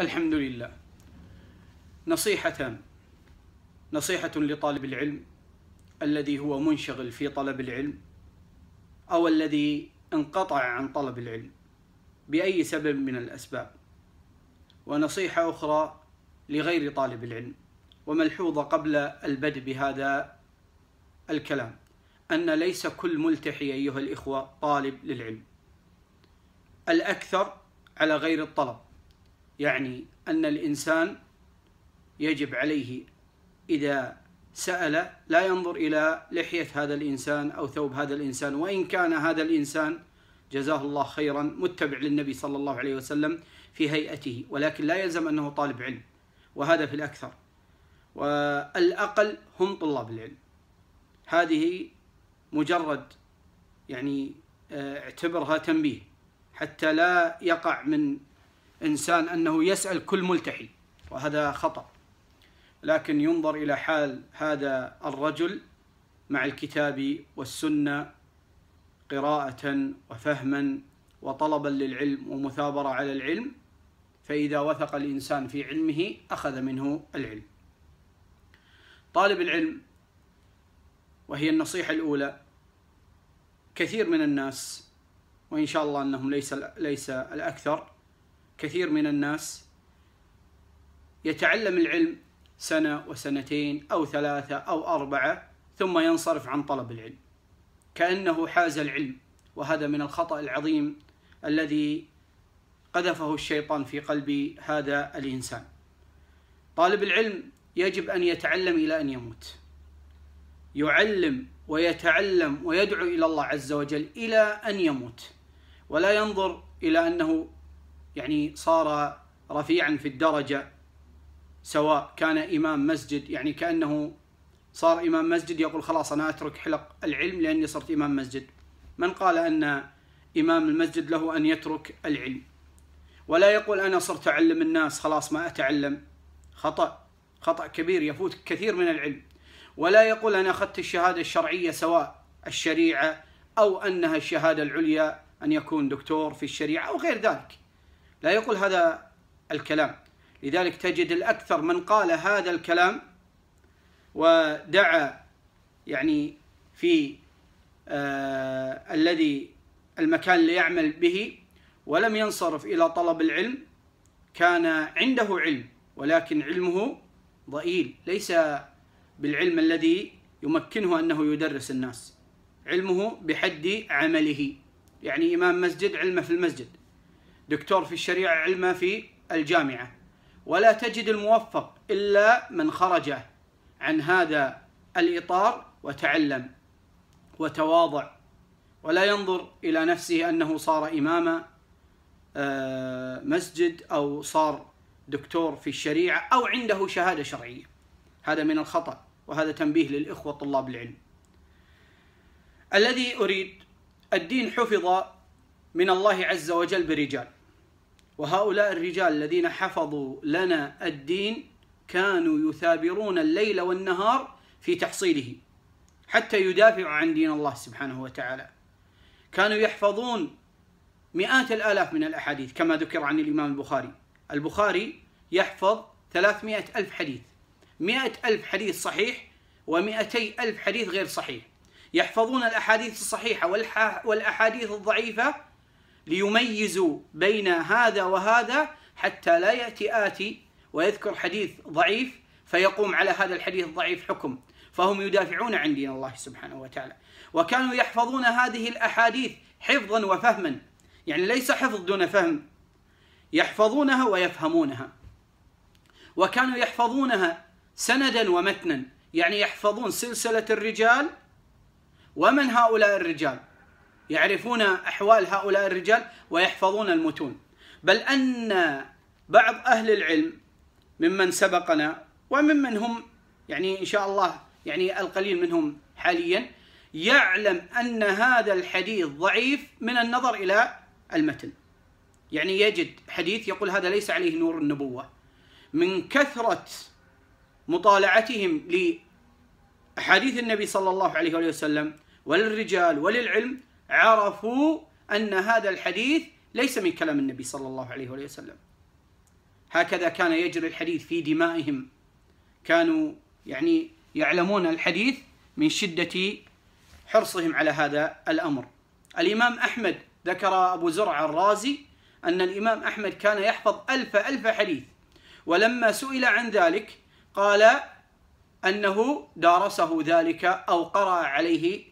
الحمد لله نصيحتان نصيحة لطالب العلم الذي هو منشغل في طلب العلم أو الذي انقطع عن طلب العلم بأي سبب من الأسباب ونصيحة أخرى لغير طالب العلم وملحوظة قبل البدء بهذا الكلام أن ليس كل ملتحي أيها الإخوة طالب للعلم الأكثر على غير الطلب يعني أن الإنسان يجب عليه إذا سأل لا ينظر إلى لحية هذا الإنسان أو ثوب هذا الإنسان وإن كان هذا الإنسان جزاه الله خيرا متبع للنبي صلى الله عليه وسلم في هيئته ولكن لا يلزم أنه طالب علم وهذا في الأكثر والأقل هم طلاب العلم هذه مجرد يعني آه، اعتبرها تنبيه حتى لا يقع من إنسان أنه يسأل كل ملتحي وهذا خطأ لكن ينظر إلى حال هذا الرجل مع الكتاب والسنة قراءة وفهما وطلبا للعلم ومثابرة على العلم فإذا وثق الإنسان في علمه أخذ منه العلم طالب العلم وهي النصيحة الأولى كثير من الناس وإن شاء الله أنهم ليس ليس الأكثر كثير من الناس يتعلم العلم سنة وسنتين أو ثلاثة أو أربعة ثم ينصرف عن طلب العلم كأنه حاز العلم وهذا من الخطأ العظيم الذي قذفه الشيطان في قلب هذا الإنسان طالب العلم يجب أن يتعلم إلى أن يموت يعلم ويتعلم ويدعو إلى الله عز وجل إلى أن يموت ولا ينظر إلى أنه يعني صار رفيعا في الدرجة سواء كان إمام مسجد يعني كأنه صار إمام مسجد يقول خلاص أنا أترك حلق العلم لأني صرت إمام مسجد من قال أن إمام المسجد له أن يترك العلم ولا يقول أنا صرت أعلم الناس خلاص ما أتعلم خطأ خطأ كبير يفوت كثير من العلم ولا يقول أنا أخذت الشهادة الشرعية سواء الشريعة أو أنها الشهادة العليا أن يكون دكتور في الشريعة أو غير ذلك لا يقول هذا الكلام لذلك تجد الأكثر من قال هذا الكلام ودعا يعني في آه الذي المكان اللي يعمل به ولم ينصرف إلى طلب العلم كان عنده علم ولكن علمه ضئيل ليس بالعلم الذي يمكنه أنه يدرس الناس علمه بحد عمله يعني إمام مسجد علمه في المسجد دكتور في الشريعة علما في الجامعة ولا تجد الموفق إلا من خرج عن هذا الإطار وتعلم وتواضع ولا ينظر إلى نفسه أنه صار إمام آه، مسجد أو صار دكتور في الشريعة أو عنده شهادة شرعية هذا من الخطأ وهذا تنبيه للإخوة طلاب العلم الذي أريد الدين حفظ من الله عز وجل برجال وهؤلاء الرجال الذين حفظوا لنا الدين كانوا يثابرون الليل والنهار في تحصيله حتى يدافعوا عن دين الله سبحانه وتعالى كانوا يحفظون مئات الآلاف من الأحاديث كما ذكر عن الإمام البخاري البخاري يحفظ 300 ألف حديث 100 ألف حديث صحيح و200 ألف حديث غير صحيح يحفظون الأحاديث الصحيحة والأحاديث الضعيفة ليميزوا بين هذا وهذا حتى لا يأتي آتي ويذكر حديث ضعيف فيقوم على هذا الحديث الضعيف حكم فهم يدافعون عن دين الله سبحانه وتعالى وكانوا يحفظون هذه الأحاديث حفظا وفهما يعني ليس حفظ دون فهم يحفظونها ويفهمونها وكانوا يحفظونها سندا ومتنا يعني يحفظون سلسلة الرجال ومن هؤلاء الرجال يعرفون أحوال هؤلاء الرجال ويحفظون المتون بل أن بعض أهل العلم ممن سبقنا وممن هم يعني إن شاء الله يعني القليل منهم حاليا يعلم أن هذا الحديث ضعيف من النظر إلى المتن يعني يجد حديث يقول هذا ليس عليه نور النبوة من كثرة مطالعتهم لأحاديث النبي صلى الله عليه وسلم وللرجال وللعلم عرفوا أن هذا الحديث ليس من كلام النبي صلى الله عليه وآله وسلم هكذا كان يجري الحديث في دمائهم كانوا يعني يعلمون الحديث من شدة حرصهم على هذا الأمر الإمام أحمد ذكر أبو زرع الرازي أن الإمام أحمد كان يحفظ ألف ألف حديث ولما سئل عن ذلك قال أنه دارسه ذلك أو قرأ عليه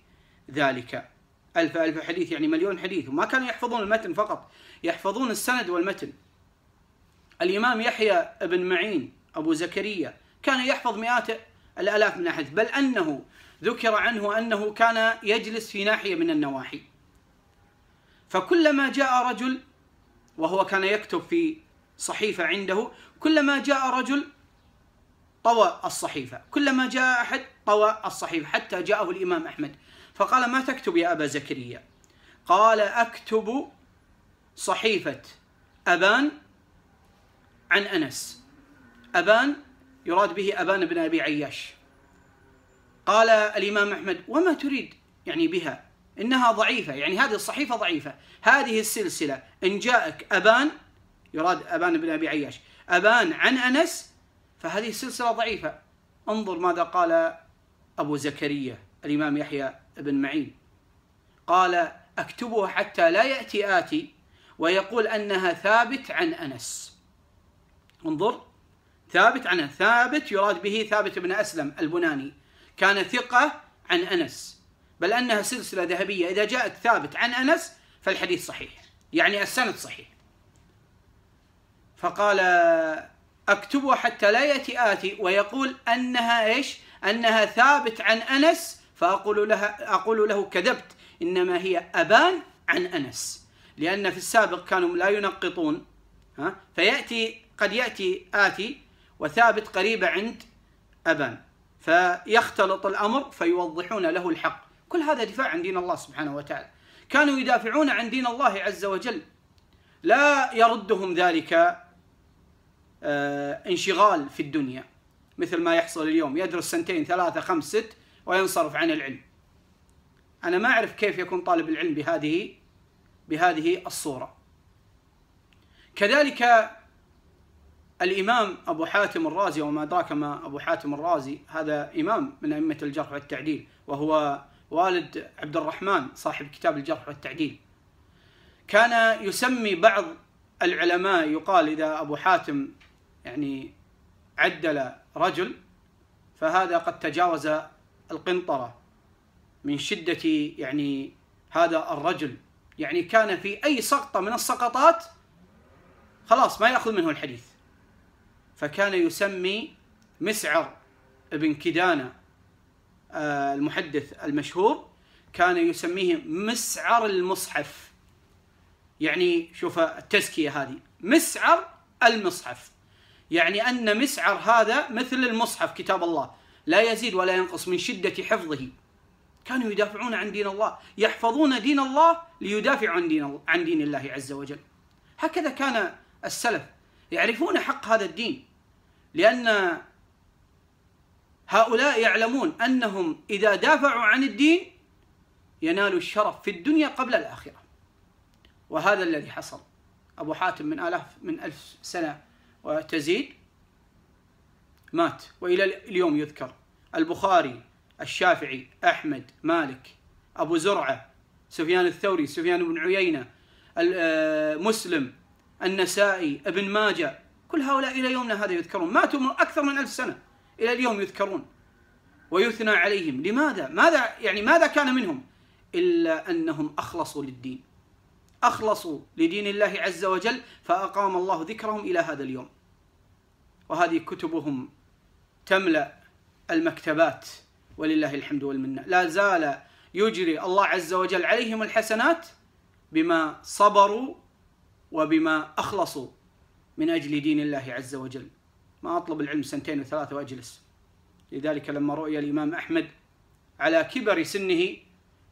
ذلك ألف ألف حديث يعني مليون حديث وما كانوا يحفظون المتن فقط يحفظون السند والمتن الإمام يحيى بن معين أبو زكريا كان يحفظ مئات الآلاف من أحد بل أنه ذكر عنه أنه كان يجلس في ناحية من النواحي فكلما جاء رجل وهو كان يكتب في صحيفة عنده كلما جاء رجل طوى الصحيفة كلما جاء أحد طوى الصحيفة حتى جاءه الإمام أحمد فقال ما تكتب يا أبا زكريا قال أكتب صحيفة أبان عن أنس أبان يراد به أبان بن أبي عياش قال الإمام أحمد وما تريد يعني بها إنها ضعيفة يعني هذه الصحيفة ضعيفة هذه السلسلة إن جاءك أبان يراد أبان بن أبي عياش أبان عن أنس فهذه السلسلة ضعيفة انظر ماذا قال أبو زكريا الإمام يحيى بن معين قال أكتبه حتى لا يأتي آتي ويقول أنها ثابت عن أنس انظر ثابت عن ثابت يراد به ثابت بن أسلم البناني كان ثقة عن أنس بل أنها سلسلة ذهبية إذا جاءت ثابت عن أنس فالحديث صحيح يعني السند صحيح فقال اكتبه حتى لا يأتي آتي ويقول أنها إيش أنها ثابت عن أنس فأقول لها أقول له كذبت إنما هي أبان عن أنس لأن في السابق كانوا لا ينقطون ها فيأتي قد يأتي آتي وثابت قريبة عند أبان فيختلط الأمر فيوضحون له الحق كل هذا دفاع عن دين الله سبحانه وتعالى كانوا يدافعون عن دين الله عز وجل لا يردهم ذلك آه، انشغال في الدنيا مثل ما يحصل اليوم يدرس سنتين ثلاثة خمس ست وينصرف عن العلم أنا ما أعرف كيف يكون طالب العلم بهذه بهذه الصورة كذلك الإمام أبو حاتم الرازي وما أدراك ما أبو حاتم الرازي هذا إمام من أئمة الجرح والتعديل وهو والد عبد الرحمن صاحب كتاب الجرح والتعديل كان يسمي بعض العلماء يقال إذا أبو حاتم يعني عدل رجل فهذا قد تجاوز القنطرة من شدة يعني هذا الرجل يعني كان في أي سقطة من السقطات خلاص ما يأخذ منه الحديث فكان يسمي مسعر بن كدانة آه، المحدث المشهور كان يسميه مسعر المصحف يعني شوف التزكية هذه مسعر المصحف يعني أن مسعر هذا مثل المصحف كتاب الله لا يزيد ولا ينقص من شدة حفظه كانوا يدافعون عن دين الله يحفظون دين الله ليدافعوا عن دين, عن دين الله عز وجل هكذا كان السلف يعرفون حق هذا الدين لأن هؤلاء يعلمون أنهم إذا دافعوا عن الدين ينالوا الشرف في الدنيا قبل الآخرة وهذا الذي حصل أبو حاتم من آلاف من ألف سنة وتزيد مات والى اليوم يذكر البخاري الشافعي احمد مالك ابو زرعه سفيان الثوري سفيان بن عيينه آه، مسلم النسائي ابن ماجه كل هؤلاء الى يومنا هذا يذكرون ماتوا من اكثر من ألف سنه الى اليوم يذكرون ويثنى عليهم لماذا ماذا يعني ماذا كان منهم الا انهم اخلصوا للدين اخلصوا لدين الله عز وجل فاقام الله ذكرهم الى هذا اليوم وهذه كتبهم تملأ المكتبات ولله الحمد والمنة لا زال يجري الله عز وجل عليهم الحسنات بما صبروا وبما أخلصوا من أجل دين الله عز وجل ما أطلب العلم سنتين وثلاثة وأجلس لذلك لما رؤي الإمام أحمد على كبر سنه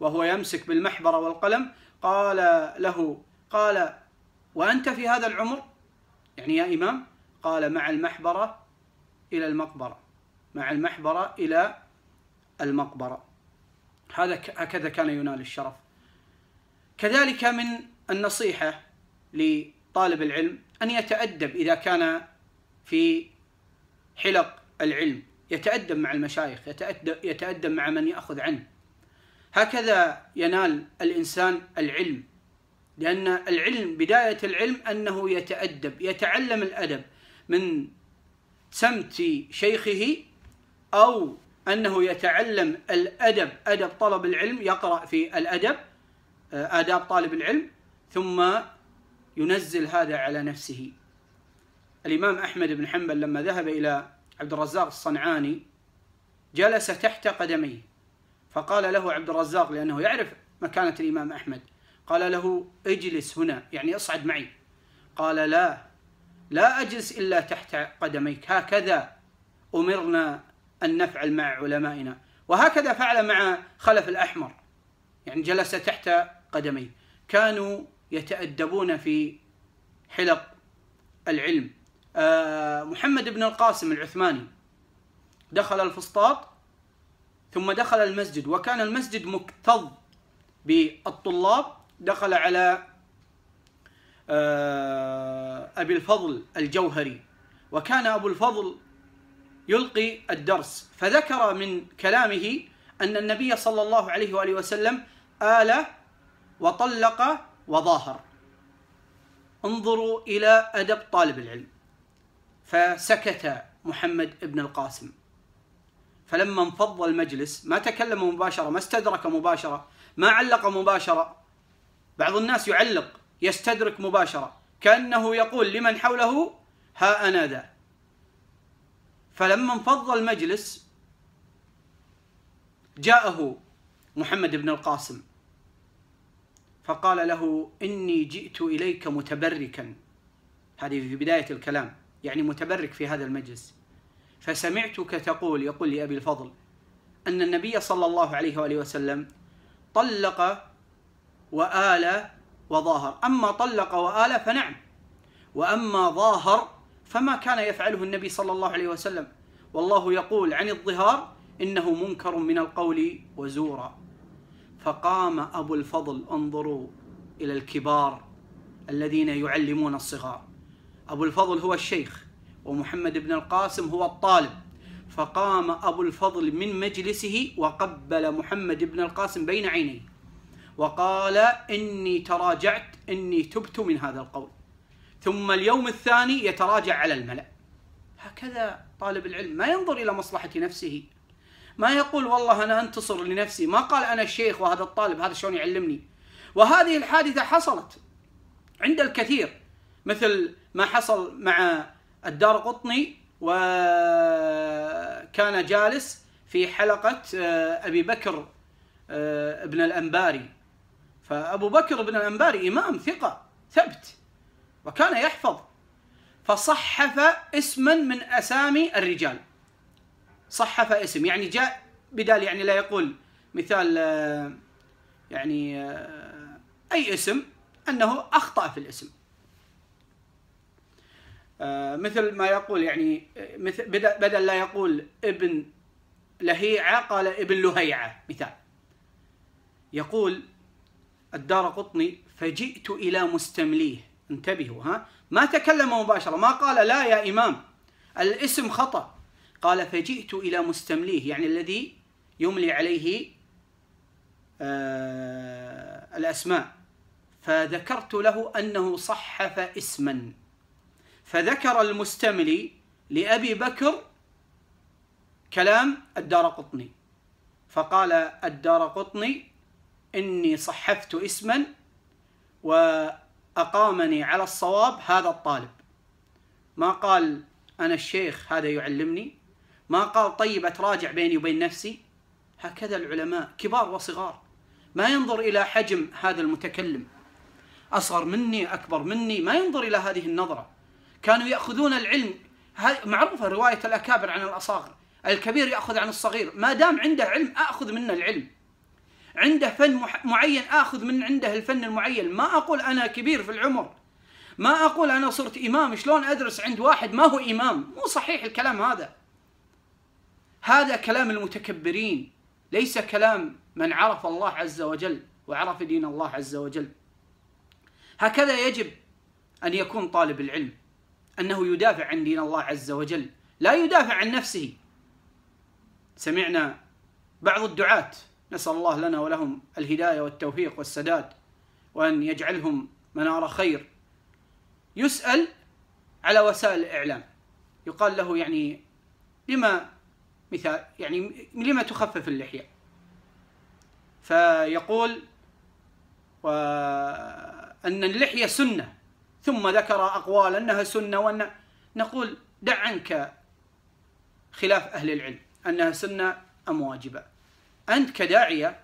وهو يمسك بالمحبرة والقلم قال له قال وأنت في هذا العمر يعني يا إمام قال مع المحبرة إلى المقبرة مع المحبرة إلى المقبرة هذا هكذا كان ينال الشرف كذلك من النصيحة لطالب العلم أن يتأدب إذا كان في حلق العلم يتأدب مع المشايخ يتأدب, يتأدب مع من يأخذ عنه هكذا ينال الإنسان العلم لأن العلم بداية العلم أنه يتأدب يتعلم الأدب من سمت شيخه أو أنه يتعلم الأدب أدب طلب العلم يقرأ في الأدب آه، آداب طالب العلم ثم ينزل هذا على نفسه الإمام أحمد بن حنبل لما ذهب إلى عبد الرزاق الصنعاني جلس تحت قدميه فقال له عبد الرزاق لأنه يعرف مكانة الإمام أحمد قال له اجلس هنا يعني اصعد معي قال لا لا أجلس إلا تحت قدميك هكذا أمرنا أن نفعل مع علمائنا وهكذا فعل مع خلف الأحمر يعني جلس تحت قدميه كانوا يتأدبون في حلق العلم آه، محمد بن القاسم العثماني دخل الفسطاط ثم دخل المسجد وكان المسجد مكتظ بالطلاب دخل على آه، أبي الفضل الجوهري وكان أبو الفضل يلقي الدرس فذكر من كلامه أن النبي صلى الله عليه وآله وسلم آل وطلق وظاهر انظروا إلى أدب طالب العلم فسكت محمد بن القاسم فلما انفض المجلس ما تكلم مباشرة ما استدرك مباشرة ما علق مباشرة بعض الناس يعلق يستدرك مباشرة كأنه يقول لمن حوله ها أنا ذا فلما انفض المجلس جاءه محمد بن القاسم فقال له إني جئت إليك متبركا هذه في بداية الكلام يعني متبرك في هذا المجلس فسمعتك تقول يقول لي أبي الفضل أن النبي صلى الله عليه وآله وسلم طلق وآل وظاهر أما طلق وآل فنعم وأما ظاهر فما كان يفعله النبي صلى الله عليه وسلم والله يقول عن الظهار إنه منكر من القول وزورا فقام أبو الفضل انظروا إلى الكبار الذين يعلمون الصغار أبو الفضل هو الشيخ ومحمد بن القاسم هو الطالب فقام أبو الفضل من مجلسه وقبل محمد بن القاسم بين عينيه وقال إني تراجعت إني تبت من هذا القول ثم اليوم الثاني يتراجع على الملأ هكذا طالب العلم ما ينظر إلى مصلحة نفسه ما يقول والله أنا أنتصر لنفسي ما قال أنا الشيخ وهذا الطالب هذا شلون يعلمني وهذه الحادثة حصلت عند الكثير مثل ما حصل مع الدار قطني وكان جالس في حلقة آه، أبي بكر آه، ابن الأنباري فأبو بكر ابن الأنباري إمام ثقة ثبت وكان يحفظ فصحف اسما من أسامي الرجال صحف اسم يعني جاء بدال يعني لا يقول مثال آه، يعني آه، أي اسم أنه أخطأ في الاسم آه، مثل ما يقول يعني مثل بدل لا يقول ابن لهيعة قال ابن لهيعة مثال يقول الدار قطني فجئت إلى مستمليه انتبهوا ها ما تكلم مباشرة ما قال لا يا إمام الاسم خطأ قال فجئت إلى مستمليه يعني الذي يملي عليه آه الأسماء فذكرت له أنه صحف اسما فذكر المستملي لأبي بكر كلام الدار قطني فقال الدار قطني إني صحفت اسما و أقامني على الصواب هذا الطالب ما قال أنا الشيخ هذا يعلمني ما قال طيب أتراجع بيني وبين نفسي هكذا العلماء كبار وصغار ما ينظر إلى حجم هذا المتكلم أصغر مني أكبر مني ما ينظر إلى هذه النظرة كانوا يأخذون العلم معروفة رواية الأكابر عن الأصاغر الكبير يأخذ عن الصغير ما دام عنده علم أخذ منه العلم عنده فن معين اخذ من عنده الفن المعين ما اقول انا كبير في العمر ما اقول انا صرت امام شلون ادرس عند واحد ما هو امام مو صحيح الكلام هذا هذا كلام المتكبرين ليس كلام من عرف الله عز وجل وعرف دين الله عز وجل هكذا يجب ان يكون طالب العلم انه يدافع عن دين الله عز وجل لا يدافع عن نفسه سمعنا بعض الدعاه نسأل الله لنا ولهم الهداية والتوفيق والسداد وأن يجعلهم منار خير يسأل على وسائل الإعلام يقال له يعني لما مثال يعني لما تخفف اللحية فيقول أن اللحية سنة ثم ذكر أقوال أنها سنة وأن نقول دع عنك خلاف أهل العلم أنها سنة أم واجبة أنت كداعية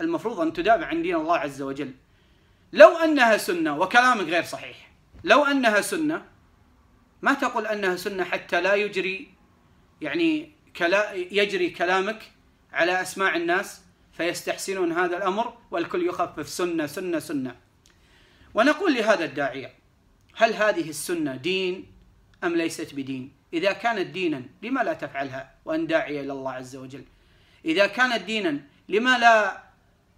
المفروض أن تدافع عن دين الله عز وجل لو أنها سنة وكلامك غير صحيح لو أنها سنة ما تقول أنها سنة حتى لا يجري يعني كلا يجري كلامك على أسماع الناس فيستحسنون هذا الأمر والكل يخفف سنة سنة سنة ونقول لهذا الداعية هل هذه السنة دين أم ليست بدين إذا كانت دينا لما لا تفعلها وأن داعية إلى الله عز وجل إذا كانت دينا لما لا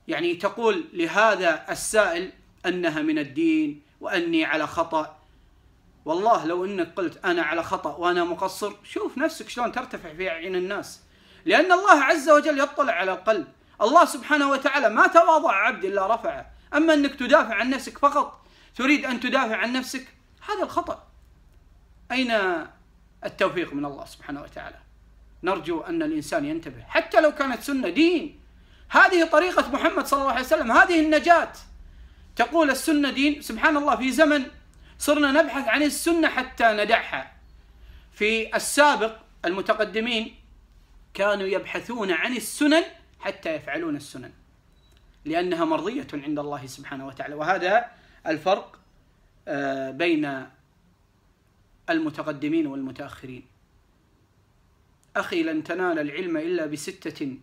يعني تقول لهذا السائل أنها من الدين وأني على خطأ والله لو أنك قلت أنا على خطأ وأنا مقصر شوف نفسك شلون ترتفع في أعين الناس لأن الله عز وجل يطلع على القلب الله سبحانه وتعالى ما تواضع عبد إلا رفعه أما أنك تدافع عن نفسك فقط تريد أن تدافع عن نفسك هذا الخطأ أين التوفيق من الله سبحانه وتعالى نرجو أن الإنسان ينتبه حتى لو كانت سنة دين هذه طريقة محمد صلى الله عليه وسلم هذه النجاة تقول السنة دين سبحان الله في زمن صرنا نبحث عن السنة حتى ندعها في السابق المتقدمين كانوا يبحثون عن السنن حتى يفعلون السنن لأنها مرضية عند الله سبحانه وتعالى وهذا الفرق آه، بين المتقدمين والمتأخرين أخي لن تنال العلم إلا بستة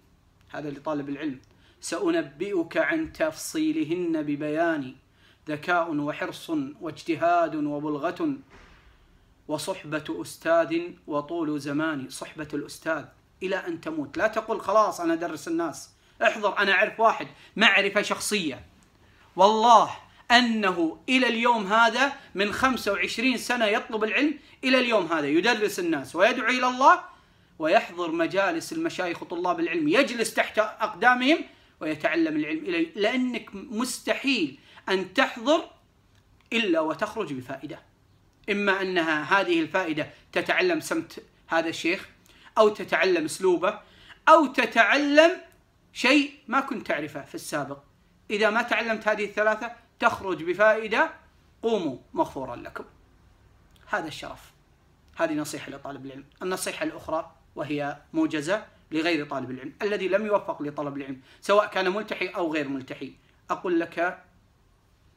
هذا لطالب العلم سأنبئك عن تفصيلهن ببيان ذكاء وحرص واجتهاد وبلغة وصحبة أستاذ وطول زمان صحبة الأستاذ إلى أن تموت لا تقول خلاص أنا أدرس الناس احضر أنا أعرف واحد معرفة شخصية والله أنه إلى اليوم هذا من 25 سنة يطلب العلم إلى اليوم هذا يدرس الناس ويدعو إلى الله ويحضر مجالس المشايخ وطلاب العلم يجلس تحت أقدامهم ويتعلم العلم إليه لأنك مستحيل أن تحضر إلا وتخرج بفائدة إما أنها هذه الفائدة تتعلم سمت هذا الشيخ أو تتعلم أسلوبه أو تتعلم شيء ما كنت تعرفه في السابق إذا ما تعلمت هذه الثلاثة تخرج بفائدة قوموا مغفورا لكم هذا الشرف هذه نصيحة لطالب العلم النصيحة الأخرى وهي موجزة لغير طالب العلم الذي لم يوفق لطلب العلم سواء كان ملتحي أو غير ملتحي أقول لك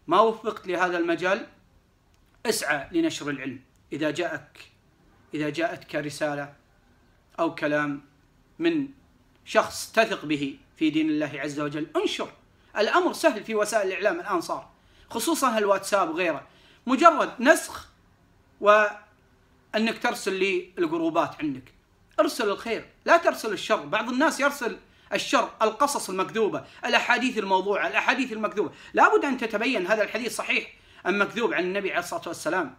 ما وفقت لهذا المجال اسعى لنشر العلم إذا جاءك إذا جاءتك رسالة أو كلام من شخص تثق به في دين الله عز وجل انشر الأمر سهل في وسائل الإعلام الآن صار خصوصا الواتساب وغيره مجرد نسخ وأنك ترسل للجروبات عندك ارسل الخير لا ترسل الشر بعض الناس يرسل الشر القصص المكذوبة الأحاديث الموضوعة الأحاديث المكذوبة لا بد أن تتبين هذا الحديث صحيح أم مكذوب عن النبي عليه الصلاة والسلام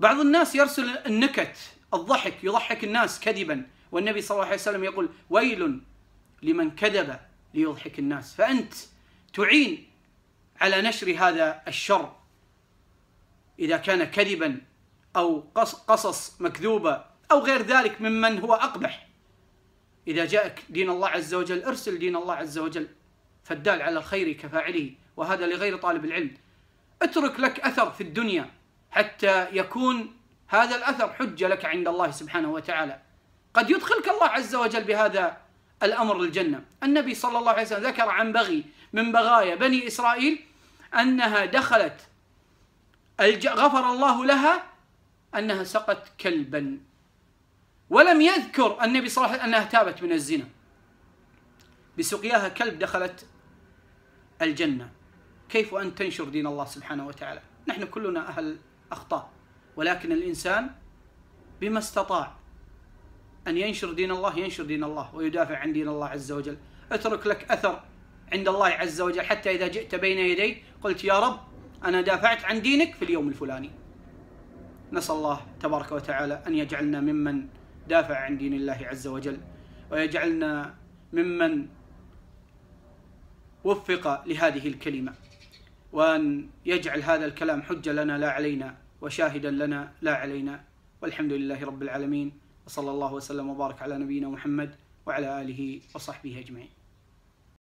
بعض الناس يرسل النكت الضحك يضحك الناس كذبا والنبي صلى الله عليه وسلم يقول ويل لمن كذب ليضحك الناس فأنت تعين على نشر هذا الشر إذا كان كذبا أو قصص مكذوبة أو غير ذلك ممن هو أقبح إذا جاءك دين الله عز وجل ارسل دين الله عز وجل فالدال على الخير كفاعله وهذا لغير طالب العلم اترك لك أثر في الدنيا حتى يكون هذا الأثر حجة لك عند الله سبحانه وتعالى قد يدخلك الله عز وجل بهذا الأمر للجنة النبي صلى الله عليه وسلم ذكر عن بغي من بغايا بني إسرائيل أنها دخلت غفر الله لها أنها سقت كلبا ولم يذكر النبي صلى الله عليه وسلم أنها تابت من الزنا بسقياها كلب دخلت الجنة كيف أن تنشر دين الله سبحانه وتعالى نحن كلنا أهل أخطاء ولكن الإنسان بما استطاع أن ينشر دين الله ينشر دين الله ويدافع عن دين الله عز وجل اترك لك أثر عند الله عز وجل حتى إذا جئت بين يديه قلت يا رب أنا دافعت عن دينك في اليوم الفلاني نسأل الله تبارك وتعالى أن يجعلنا ممن دافع عن دين الله عز وجل ويجعلنا ممن وفق لهذه الكلمة وأن يجعل هذا الكلام حجة لنا لا علينا وشاهدا لنا لا علينا والحمد لله رب العالمين وصلى الله وسلم وبارك على نبينا محمد وعلى آله وصحبه أجمعين